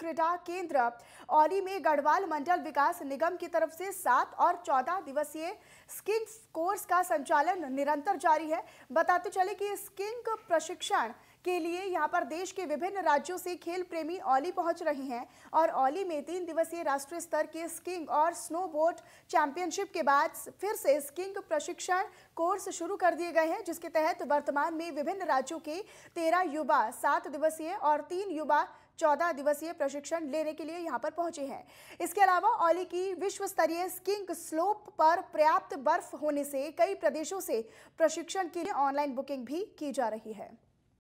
क्रीडा केंद्र औली में गढ़वाल मंडल विकास निगम की तरफ से सात और चौदह दिवसीय स्किंग कोर्स का संचालन निरंतर जारी है बताते चले कि स्किंग प्रशिक्षण के लिए यहाँ पर देश के विभिन्न राज्यों से खेल प्रेमी ओली पहुंच रहे हैं और ओली में तीन दिवसीय राष्ट्रीय स्तर के स्कीइंग और स्नोबोर्ड चैंपियनशिप के बाद फिर से स्कीइंग प्रशिक्षण कोर्स शुरू कर दिए गए हैं जिसके तहत वर्तमान में विभिन्न राज्यों के तेरह युवा सात दिवसीय और तीन युवा चौदह दिवसीय प्रशिक्षण लेने के लिए यहाँ पर पहुंचे हैं इसके अलावा ओली की विश्व स्तरीय स्किंग स्लोप पर पर्याप्त बर्फ होने से कई प्रदेशों से प्रशिक्षण के लिए ऑनलाइन बुकिंग भी की जा रही है